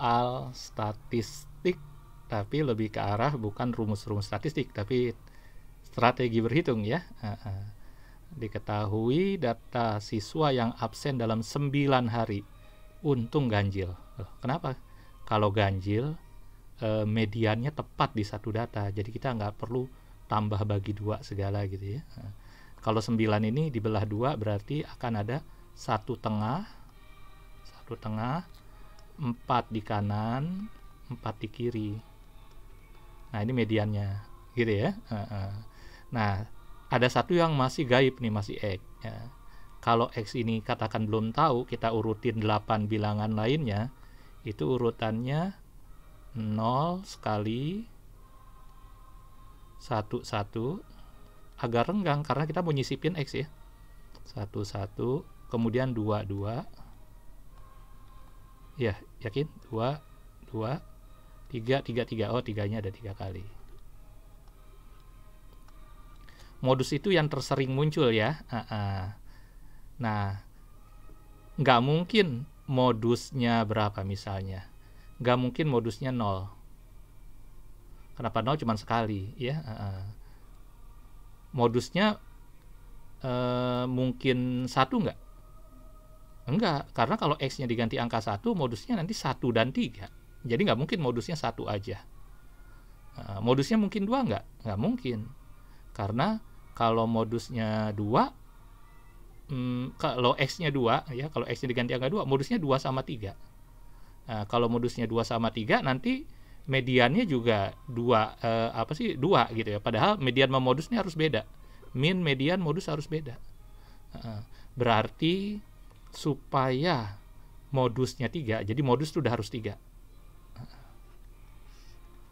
soal statistik tapi lebih ke arah bukan rumus-rumus statistik tapi strategi berhitung ya. Diketahui data siswa yang absen dalam 9 hari untung ganjil. kenapa? Kalau ganjil medianya eh, mediannya tepat di satu data. Jadi kita nggak perlu tambah bagi dua segala gitu ya. kalau 9 ini dibelah dua berarti akan ada satu tengah satu tengah 4 di kanan 4 di kiri nah ini mediannya gitu ya nah ada satu yang masih gaib nih masih X ya. kalau X ini katakan belum tahu kita urutin 8 bilangan lainnya itu urutannya 0 sekali 1 1 Agar renggang karena kita mau nyisipin X ya 1 1 kemudian 2 2 ya yakin dua dua tiga tiga tiga oh tiganya ada tiga kali modus itu yang tersering muncul ya nah nggak mungkin modusnya berapa misalnya nggak mungkin modusnya nol kenapa nol cuma sekali ya modusnya uh, mungkin satu nggak Enggak, karena kalau X-nya diganti angka 1, modusnya nanti 1 dan 3. Jadi nggak mungkin modusnya satu aja. Uh, modusnya mungkin dua nggak? Nggak mungkin. Karena kalau modusnya 2, hmm, kalau X-nya 2, ya kalau X-nya diganti angka 2, modusnya 2 sama 3. Uh, eh, kalau modusnya 2 sama 3, nanti mediannya juga 2, eh, apa sih 2 gitu ya padahal median memodusnya harus beda min median modus harus beda Uh, berarti supaya modusnya tiga jadi modus itu harus tiga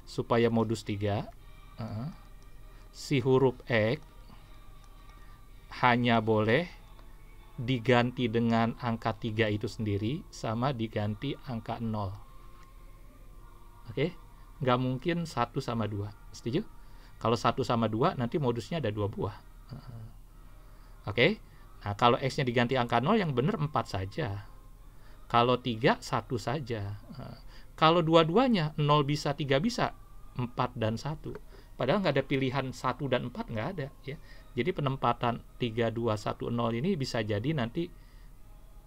supaya modus tiga eh, si huruf X hanya boleh diganti dengan angka tiga itu sendiri sama diganti angka nol oke nggak mungkin satu sama dua setuju? kalau satu sama dua nanti modusnya ada dua buah oke okay? Nah, kalau X-nya diganti angka 0, yang benar 4 saja. Kalau 3, 1 saja. Nah, kalau dua-duanya 0 bisa, 3 bisa, 4 dan 1. Padahal nggak ada pilihan 1 dan 4, nggak ada. ya. Jadi penempatan 3, 2, 1, 0 ini bisa jadi nanti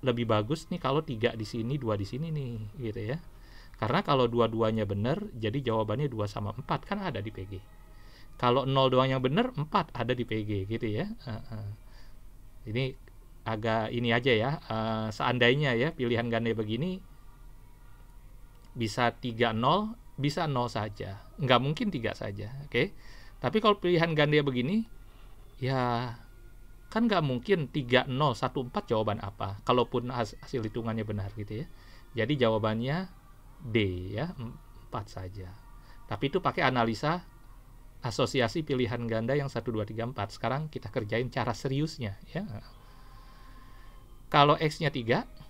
lebih bagus nih kalau 3 di sini, 2 di sini nih, gitu ya. Karena kalau dua-duanya benar, jadi jawabannya 2 sama 4 kan ada di PG. Kalau 0 doang yang benar, 4 ada di PG gitu ya. Uh -uh. Ini agak ini aja ya, uh, seandainya ya pilihan ganda begini bisa 3-0, bisa 0 saja. Nggak mungkin 3 saja, oke? Okay? Tapi kalau pilihan ganda begini, ya kan nggak mungkin 3-0 1-4 jawaban apa kalaupun hasil hitungannya benar gitu ya jadi jawabannya D ya 4 saja tapi itu pakai analisa asosiasi pilihan ganda yang 1 2 3 4. Sekarang kita kerjain cara seriusnya ya. Kalau x-nya 3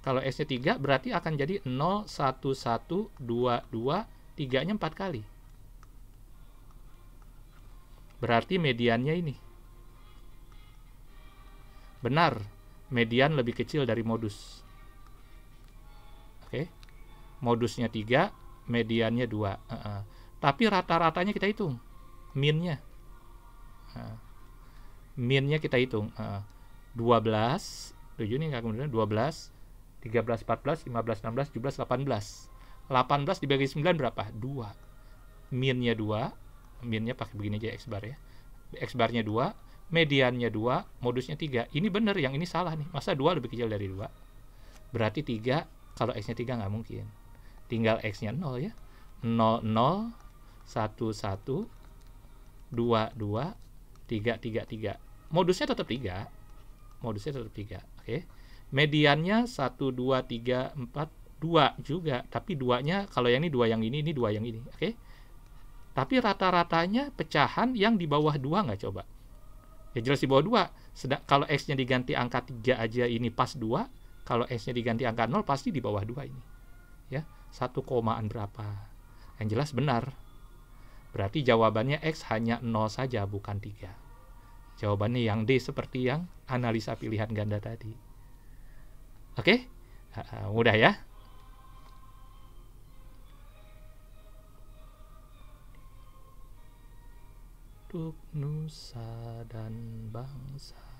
kalau x-nya 3 berarti akan jadi 0 1 1 2 2 3-nya 4 kali. Berarti mediannya ini. Benar, median lebih kecil dari modus. Oke. okay. Modusnya 3, mediannya dua uh -uh. tapi rata-ratanya kita hitung minnya uh, minnya kita hitung uh, 12 7 ini enggak kemudian 12 13 14 15 16 17 18 18 dibagi 9 berapa 2 minnya 2 minnya pakai begini aja x bar ya x barnya 2 mediannya 2 modusnya 3 ini bener yang ini salah nih masa 2 lebih kecil dari 2 berarti 3 kalau x nya 3 nggak mungkin tinggal x-nya 0 ya. 0 0 1 1 2 2 3 3 3. Modusnya tetap 3. Modusnya tetap 3, oke. Okay. Mediannya 1 2 3 4 2 juga, tapi duanya kalau yang ini dua yang ini, ini dua yang ini, oke. Okay. Tapi rata-ratanya pecahan yang di bawah 2 nggak coba? Ya jelas di bawah 2. Sedang, kalau X-nya diganti angka 3 aja ini pas 2, kalau x nya diganti angka 0 pasti di bawah 2 ini. Ya. Yeah satu komaan berapa. Yang jelas benar. Berarti jawabannya X hanya 0 saja, bukan 3. Jawabannya yang D seperti yang analisa pilihan ganda tadi. Oke? mudah ya? Untuk nusa dan bangsa.